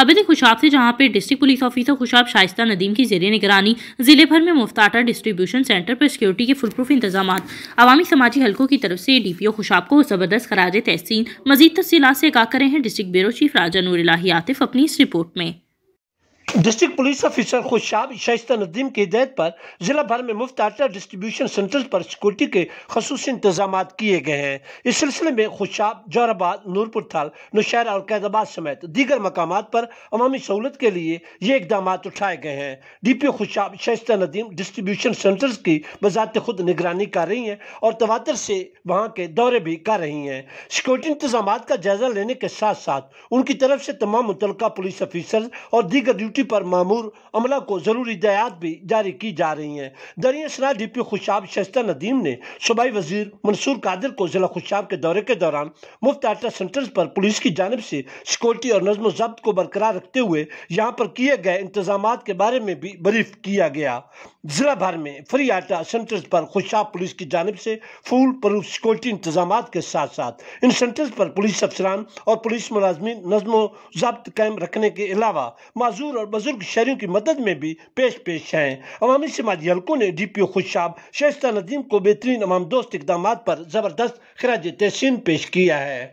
अबेद खुशाब से जहाँ पे district police officer Khushab Shaista Nadeem की जेर निगरानी जिले भर में मुफ्त आटा डिस्ट्रीब्यूशन सेंटर पर सिक्योरिटी के फुल प्रूफ इंतजाम आवामी समाजी हलकों की तरफ से डी पी ओ खुशाब को जबरदस्त खराज तहसीन मजीद तफसीत से आगा करें हैं district bureau chief Raja Noor Atif अपनी इस रिपोर्ट में district police officer Khushab Shaista Nadeem की हिदायत पर ज़िला भर में मुफ्त आटा डिस्ट्रीब्यूशन सेंटर पर सिक्योरिटी के खसूस इंतजाम किए गए हैं इस सिलसिले में खुशाब जौराबाद नूरपुर थाल नौशहरा और कैदाबाद समेत दीगर मकाम पर अवमी सहूलत के लिए ये इकदाम उठाए गए हैं D P O Khushab Shaista Nadeem distribution centres की बजात खुद निगरानी कर रही हैं और तवातर से वहाँ के दौरे भी कर रही हैं सिक्योरिटी इंतजाम का जायजा लेने के साथ साथ उनकी तरफ से तमाम मुतल पुलिस अफीसर और दीगर ड्यूटी सख्ती पर मामूर अमला को ज़रूरी हदायत भी जारी की जा रही है दरिया सना डी पी खुशाब शस्ता नदीम ने सूबाई वजीर मंसूर कादिर को ज़िला खुशाब के दौरे के दौरान मुफ्त आटा सेंटर पर पुलिस की जानब से सिक्योरिटी और नजमो जब्त को बरकरार रखते हुए यहाँ पर किए गए इंतजाम के बारे में भी बरीफ किया गया ज़िला भर में फ्री आटा सेंटर पर खुशाब पुलिस की जानब से फूल प्रूफ सिक्योरिटी इंतजाम के साथ साथ इन सेंटर पर पुलिस अफसरान और पुलिस मुलाजमी नजमो जब्त कायम रखने के अलावा माजूर और बुजुर्ग शहरों की मदद में भी पेश पेश हैं अवामी समाजी हल्कों ने D P O Khushab Shaista Nadeem को बेहतरीन अवाम दोस्त इकदाम पर ज़बरदस्त खराज तहसीन पेश किया है